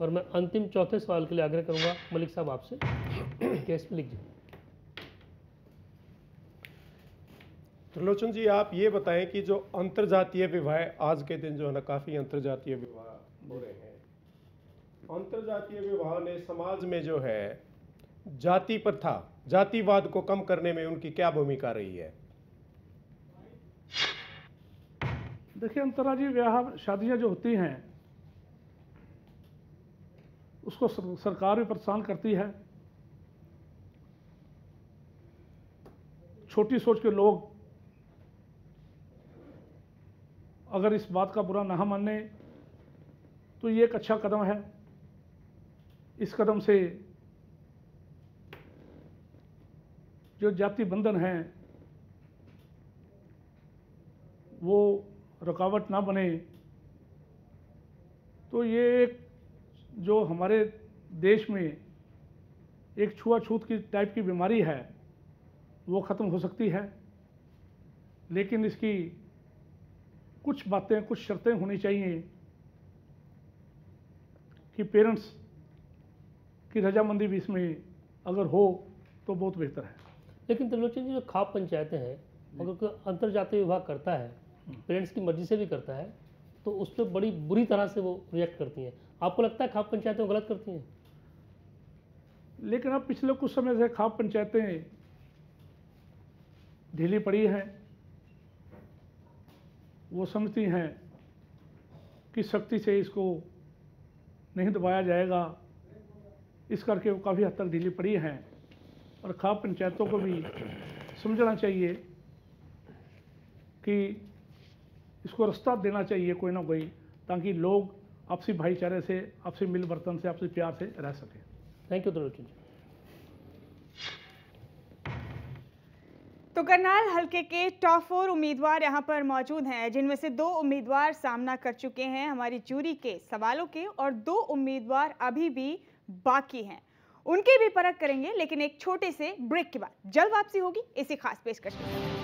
और मैं अंतिम चौथे सवाल के लिए आग्रह करूंगा मलिक साहब आपसे केस में लिख त्रिलोचन जी आप ये बताएं कि जो जातीय विवाह आज के दिन जो है ना काफ़ी अंतरजातीय विवाह हो रहे हैं जातीय विवाह ने समाज में जो है जाति प्रथा जातिवाद को कम करने में उनकी क्या भूमिका रही है देखिए अंतर्राज्यीय विवाह शादियां जो होती हैं उसको सरकार भी परेशान करती है छोटी सोच के लोग अगर इस बात का बुरा ना माने तो ये एक अच्छा कदम है इस कदम से जो जाति बंधन है वो रुकावट ना बने तो ये एक जो हमारे देश में एक छुआछूत की टाइप की बीमारी है वो ख़त्म हो सकती है लेकिन इसकी कुछ बातें कुछ शर्तें होनी चाहिए कि पेरेंट्स की रजामंदी भी इसमें अगर हो तो बहुत बेहतर है लेकिन त्रिलोचन जी जो खाप पंचायतें हैं अगर अंतर जातीय विभाग करता है पेरेंट्स हम्म। की मर्जी से भी करता है तो उस पर बड़ी बुरी तरह से वो रिएक्ट करती हैं आपको लगता है खाप पंचायतें गलत करती हैं लेकिन अब पिछले कुछ समय से खाप पंचायतें ढीली पड़ी हैं वो समझती हैं कि सख्ती से इसको नहीं दबाया जाएगा इस करके वो काफ़ी हद तक ढीली पड़ी हैं और खाप पंचायतों को भी समझना चाहिए कि इसको रास्ता देना चाहिए कोई ना कोई ताकि लोग आपसी भाईचारे से आपसी मिल बर्तन से आपसी प्यार से रह सके थैंक यू दरोचन जी तो करनाल हलके के टॉप फोर उम्मीदवार यहां पर मौजूद हैं जिनमें से दो उम्मीदवार सामना कर चुके हैं हमारी जूरी के सवालों के और दो उम्मीदवार अभी भी बाकी हैं उनके भी परख करेंगे लेकिन एक छोटे से ब्रेक के बाद जल्द वापसी होगी इसी खास पेशकश के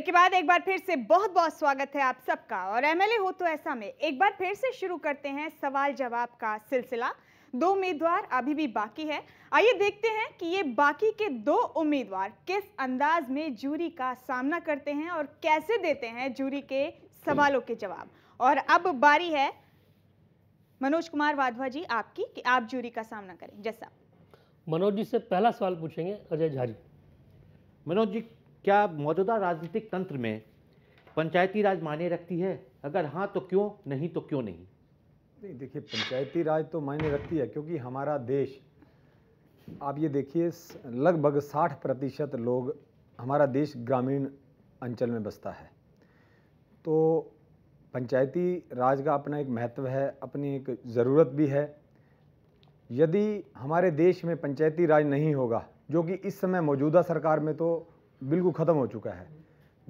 ब्रेक के बाद एक बार फिर से बहुत बहुत स्वागत है आप सबका और एमएलए हो तो ऐसा में एक बार फिर से शुरू करते हैं सवाल जवाब का सिलसिला दो उम्मीदवार अभी भी बाकी है आइए देखते हैं कि ये बाकी के दो उम्मीदवार किस अंदाज में जूरी का सामना करते हैं और कैसे देते हैं जूरी के सवालों के जवाब और अब बारी है मनोज कुमार वाधवा जी आपकी कि आप जूरी का सामना करें जैसा मनोज जी से पहला सवाल पूछेंगे अजय झा जी मनोज जी क्या मौजूदा राजनीतिक तंत्र में पंचायती राज मायने रखती है अगर हाँ तो क्यों नहीं तो क्यों नहीं नहीं देखिए पंचायती राज तो मायने रखती है क्योंकि हमारा देश आप ये देखिए लगभग 60 प्रतिशत लोग हमारा देश ग्रामीण अंचल में बसता है तो पंचायती राज का अपना एक महत्व है अपनी एक ज़रूरत भी है यदि हमारे देश में पंचायती राज नहीं होगा जो कि इस समय मौजूदा सरकार में तो बिल्कुल ख़त्म हो चुका है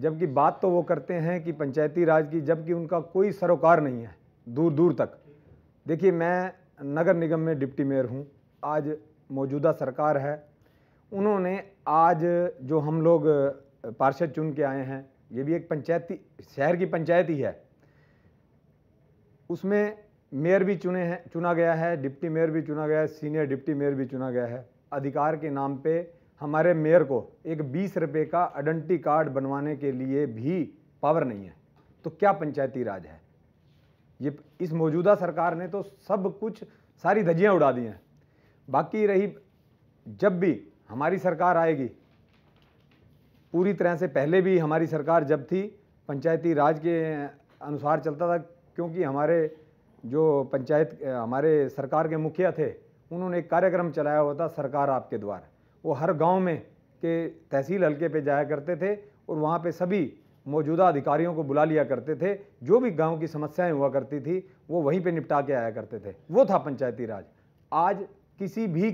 जबकि बात तो वो करते हैं कि पंचायती राज की जबकि उनका कोई सरोकार नहीं है दूर दूर तक देखिए मैं नगर निगम में डिप्टी मेयर हूँ आज मौजूदा सरकार है उन्होंने आज जो हम लोग पार्षद चुन के आए हैं ये भी एक पंचायती शहर की पंचायत ही है उसमें मेयर भी चुने हैं चुना गया है डिप्टी मेयर भी चुना गया है सीनियर डिप्टी मेयर भी चुना गया है अधिकार के नाम पे हमारे मेयर को एक बीस रुपये का आइडेंटी कार्ड बनवाने के लिए भी पावर नहीं है तो क्या पंचायती राज है ये इस मौजूदा सरकार ने तो सब कुछ सारी धजियाँ उड़ा दी हैं बाकी रही जब भी हमारी सरकार आएगी पूरी तरह से पहले भी हमारी सरकार जब थी पंचायती राज के अनुसार चलता था क्योंकि हमारे जो पंचायत हमारे सरकार के मुखिया थे उन्होंने एक कार्यक्रम चलाया हुआ था सरकार आपके द्वारा वो हर गांव में के तहसील हल्के पे जाया करते थे और वहाँ पे सभी मौजूदा अधिकारियों को बुला लिया करते थे जो भी गांव की समस्याएं हुआ करती थी वो वहीं पे निपटा के आया करते थे वो था पंचायती राज आज किसी भी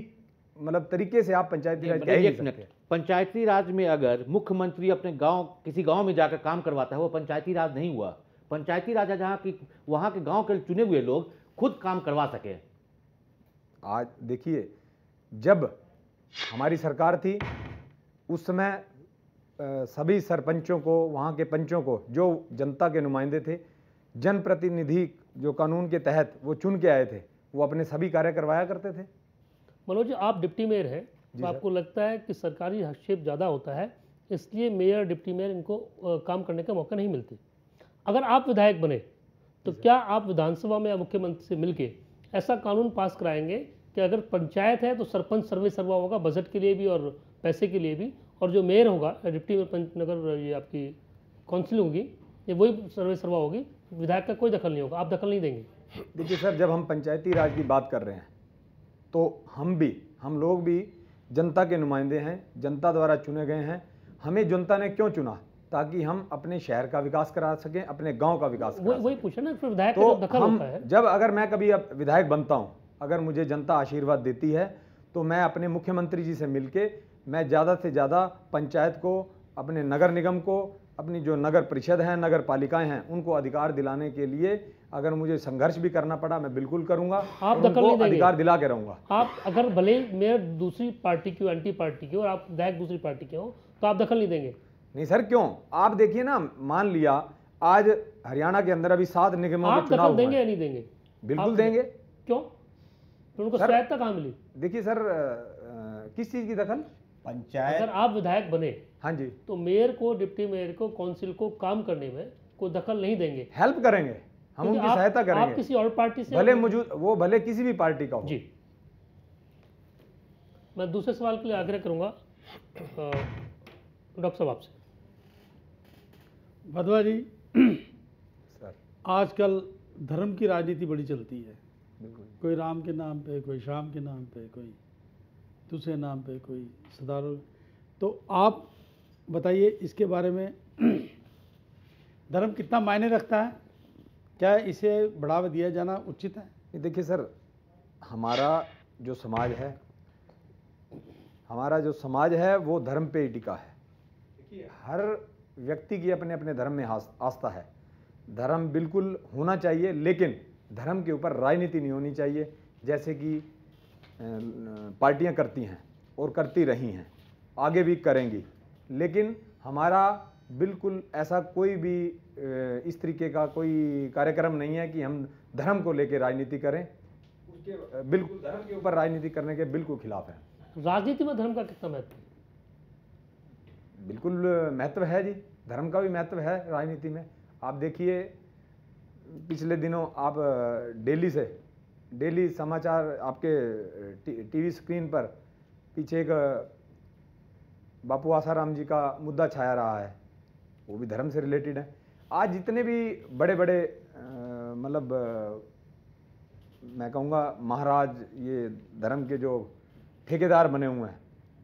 मतलब तरीके से आप पंचायती राज मतलब कह पंचायती राज में अगर मुख्यमंत्री अपने गाँव किसी गाँव में जाकर काम करवाता है वो पंचायती राज नहीं हुआ पंचायती राजा जहाँ की वहाँ के गाँव के चुने हुए लोग खुद काम करवा सके आज देखिए जब हमारी सरकार थी उस समय सभी सरपंचों को वहाँ के पंचों को जो जनता के नुमाइंदे थे जनप्रतिनिधि जो कानून के तहत वो चुन के आए थे वो अपने सभी कार्य करवाया करते थे मनोज जी आप डिप्टी मेयर हैं तो आपको लगता है कि सरकारी हस्तक्षेप ज़्यादा होता है इसलिए मेयर डिप्टी मेयर इनको काम करने का मौका नहीं मिलते अगर आप विधायक बने तो क्या आप विधानसभा में या मुख्यमंत्री से मिलके ऐसा कानून पास कराएंगे कि अगर पंचायत है तो सरपंच सर्वे सर्वा होगा बजट के लिए भी और पैसे के लिए भी और जो मेयर होगा डिप्टी मेयर नगर ये आपकी काउंसिल होगी ये वही सर्वे सर्वा होगी विधायक का कोई दखल नहीं होगा आप दखल नहीं देंगे देखिए सर जब हम पंचायती राज की बात कर रहे हैं तो हम भी हम लोग भी जनता के नुमाइंदे हैं जनता द्वारा चुने गए हैं हमें जनता ने क्यों चुना ताकि हम अपने शहर का विकास करा सकें अपने गांव का विकास करा वही पूछे ना फिर विधायक तो दखल हम, होता है जब अगर मैं कभी विधायक बनता हूँ अगर मुझे जनता आशीर्वाद देती है तो मैं अपने मुख्यमंत्री जी से मिलके मैं ज़्यादा से ज़्यादा पंचायत को अपने नगर निगम को अपनी जो नगर परिषद हैं नगर पालिकाएँ हैं उनको अधिकार दिलाने के लिए अगर मुझे संघर्ष भी करना पड़ा मैं बिल्कुल करूंगा आप दखल नहीं अधिकार दिला के रहूंगा आप अगर भले मेयर दूसरी पार्टी की एंटी पार्टी की और आप विधायक दूसरी पार्टी के हो तो आप दखल नहीं देंगे नहीं सर क्यों आप देखिए ना मान लिया आज हरियाणा के अंदर अभी सात निगमों का चुनाव देंगे या नहीं देंगे बिल्कुल देंगे क्यों तो उनको शिकायत कहाँ मिली देखिए सर किस चीज़ की दखल पंचायत अगर आप विधायक बने हाँ जी तो मेयर को डिप्टी मेयर को काउंसिल को काम करने में कोई दखल नहीं देंगे हेल्प करेंगे हम उनकी सहायता करेंगे आप किसी और पार्टी से भले मौजूद वो भले किसी भी पार्टी का हो जी मैं दूसरे सवाल के लिए आग्रह करूंगा डॉक्टर साहब आपसे भदवा जी सर आजकल धर्म की राजनीति बड़ी चलती है कोई राम के नाम पे कोई श्याम के नाम पे कोई दूसरे नाम पे कोई सदारुल तो आप बताइए इसके बारे में धर्म कितना मायने रखता है क्या इसे बढ़ावा दिया जाना उचित है देखिए सर हमारा जो समाज है हमारा जो समाज है वो धर्म पे ही टिका है हर व्यक्ति की अपने अपने धर्म में आस्था है धर्म बिल्कुल होना चाहिए लेकिन धर्म के ऊपर राजनीति नहीं होनी चाहिए जैसे कि पार्टियां करती हैं और करती रही हैं आगे भी करेंगी लेकिन हमारा बिल्कुल ऐसा कोई भी इस तरीके का कोई कार्यक्रम नहीं है कि हम धर्म को लेकर राजनीति करें बिल्कुल धर्म के ऊपर राजनीति करने के बिल्कुल खिलाफ है तो राजनीति में धर्म का कितना महत्व बिल्कुल महत्व है जी धर्म का भी महत्व है राजनीति में आप देखिए पिछले दिनों आप डेली से डेली समाचार आपके टीवी स्क्रीन पर पीछे एक बापू आसाराम जी का मुद्दा छाया रहा है वो भी धर्म से रिलेटेड है आज जितने भी बड़े बड़े मतलब मैं कहूँगा महाराज ये धर्म के जो ठेकेदार बने हुए हैं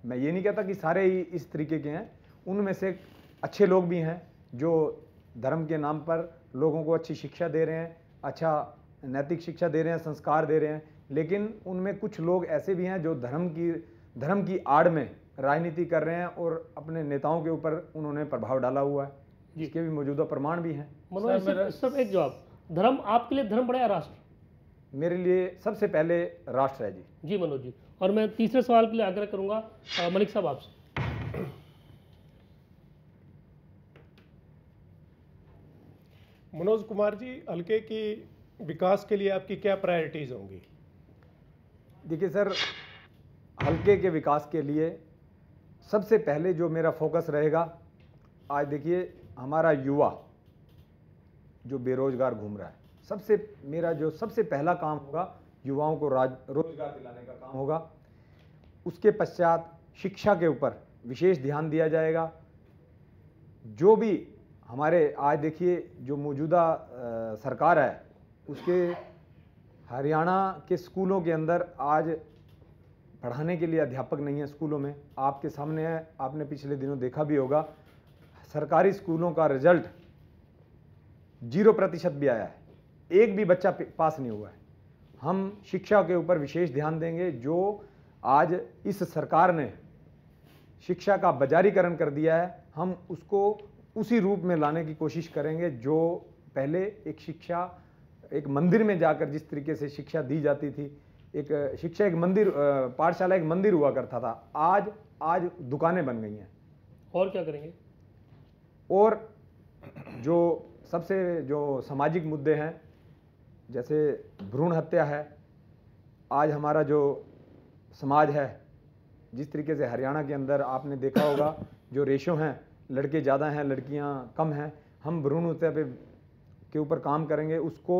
मैं ये नहीं कहता कि सारे ही इस तरीके के हैं उनमें से अच्छे लोग भी हैं जो धर्म के नाम पर लोगों को अच्छी शिक्षा दे रहे हैं अच्छा नैतिक शिक्षा दे रहे हैं संस्कार दे रहे हैं लेकिन उनमें कुछ लोग ऐसे भी हैं जो धर्म की धर्म की आड़ में राजनीति कर रहे हैं और अपने नेताओं के ऊपर उन्होंने प्रभाव डाला हुआ है जिसके भी मौजूदा प्रमाण भी हैं मनोज सब एक जवाब धर्म आपके लिए धर्म बढ़ाया राष्ट्र मेरे लिए सबसे पहले राष्ट्र है जी जी मनोज जी और मैं तीसरे सवाल के लिए आग्रह करूंगा मलिक साहब आपसे मनोज कुमार जी हल्के की विकास के लिए आपकी क्या प्रायोरिटीज़ होंगी देखिए सर हल्के के विकास के लिए सबसे पहले जो मेरा फोकस रहेगा आज देखिए हमारा युवा जो बेरोज़गार घूम रहा है सबसे मेरा जो सबसे पहला काम होगा युवाओं को राज रोजगार दिलाने का काम होगा उसके पश्चात शिक्षा के ऊपर विशेष ध्यान दिया जाएगा जो भी हमारे आज देखिए जो मौजूदा सरकार है उसके हरियाणा के स्कूलों के अंदर आज पढ़ाने के लिए अध्यापक नहीं है स्कूलों में आपके सामने है आपने पिछले दिनों देखा भी होगा सरकारी स्कूलों का रिजल्ट जीरो प्रतिशत भी आया है एक भी बच्चा पास नहीं हुआ है हम शिक्षा के ऊपर विशेष ध्यान देंगे जो आज इस सरकार ने शिक्षा का बाजारीकरण कर दिया है हम उसको उसी रूप में लाने की कोशिश करेंगे जो पहले एक शिक्षा एक मंदिर में जाकर जिस तरीके से शिक्षा दी जाती थी एक शिक्षा एक मंदिर पाठशाला एक मंदिर हुआ करता था आज आज दुकानें बन गई हैं और क्या करेंगे और जो सबसे जो सामाजिक मुद्दे हैं जैसे भ्रूण हत्या है आज हमारा जो समाज है जिस तरीके से हरियाणा के अंदर आपने देखा होगा जो रेशो हैं लड़के ज़्यादा हैं लड़कियाँ कम हैं हम भ्रूण हत्या पे के ऊपर काम करेंगे उसको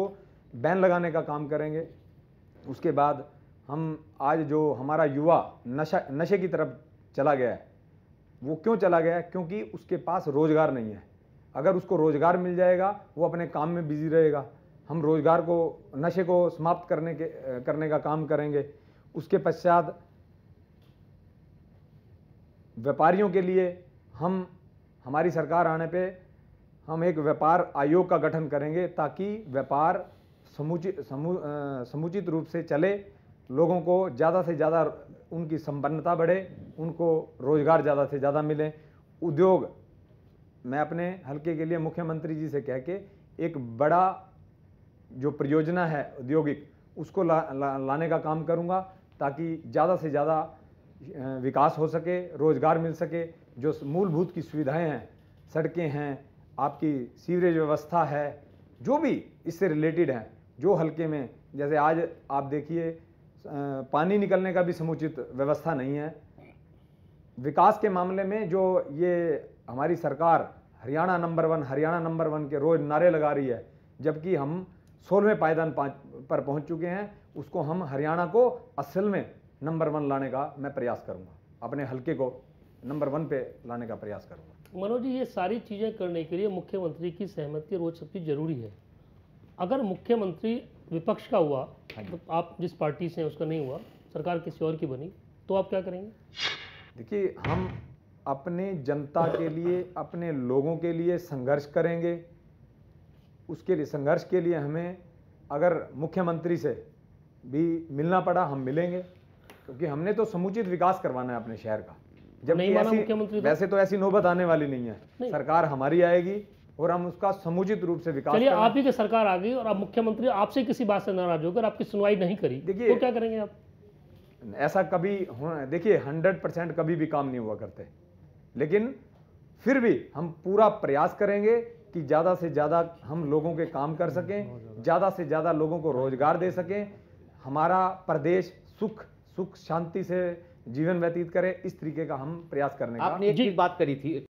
बैन लगाने का काम करेंगे उसके बाद हम आज जो हमारा युवा नशा नशे की तरफ चला गया है वो क्यों चला गया है क्योंकि उसके पास रोज़गार नहीं है अगर उसको रोज़गार मिल जाएगा वो अपने काम में बिज़ी रहेगा हम रोज़गार को नशे को समाप्त करने के करने का काम करेंगे उसके पश्चात व्यापारियों के लिए हम हमारी सरकार आने पे हम एक व्यापार आयोग का गठन करेंगे ताकि व्यापार समुचित समु, समुचित रूप से चले लोगों को ज़्यादा से ज़्यादा उनकी संपन्नता बढ़े उनको रोज़गार ज़्यादा से ज़्यादा मिले उद्योग मैं अपने हलके के लिए मुख्यमंत्री जी से कह के एक बड़ा जो परियोजना है औद्योगिक उसको ला, ला, लाने का काम करूँगा ताकि ज़्यादा से ज़्यादा विकास हो सके रोज़गार मिल सके जो मूलभूत की सुविधाएं हैं सड़कें हैं आपकी सीवरेज व्यवस्था है जो भी इससे रिलेटेड हैं जो हल्के में जैसे आज आप देखिए पानी निकलने का भी समुचित व्यवस्था नहीं है विकास के मामले में जो ये हमारी सरकार Haryana number one Haryana number one के रोज नारे लगा रही है जबकि हम सोलहवें पायदान पर पहुंच चुके हैं उसको हम हरियाणा को असल में नंबर वन लाने का मैं प्रयास करूंगा अपने हल्के को नंबर वन पे लाने का प्रयास करूँगा मनोज जी ये सारी चीज़ें करने के लिए मुख्यमंत्री की सहमति रोज शक्ति जरूरी है अगर मुख्यमंत्री विपक्ष का हुआ हाँ तो आप जिस पार्टी से हैं उसका नहीं हुआ सरकार किसी और की बनी तो आप क्या करेंगे देखिए हम अपने जनता के लिए अपने लोगों के लिए संघर्ष करेंगे उसके लिए संघर्ष के लिए हमें अगर मुख्यमंत्री से भी मिलना पड़ा हम मिलेंगे क्योंकि हमने तो समुचित विकास करवाना है अपने शहर का जब नहीं माना मुख्यमंत्री तो- वैसे तो ऐसी नौबत आने वाली नहीं है नहीं। सरकार हमारी आएगी और हम उसका समुचित रूप से विकास चलिए आप ही की सरकार आ गई और आप मुख्यमंत्री आपसे किसी बात से नाराज होकर आपकी सुनवाई नहीं करी तो देखिए तो क्या करेंगे आप ऐसा कभी देखिए हंड्रेड परसेंट कभी भी काम नहीं हुआ करते लेकिन फिर भी हम पूरा प्रयास करेंगे कि ज़्यादा से ज़्यादा हम लोगों के काम कर सकें ज़्यादा से ज़्यादा लोगों को रोजगार दे सकें हमारा प्रदेश सुख सुख शांति से जीवन व्यतीत करें इस तरीके का हम प्रयास करने का आपने एक बात करी थी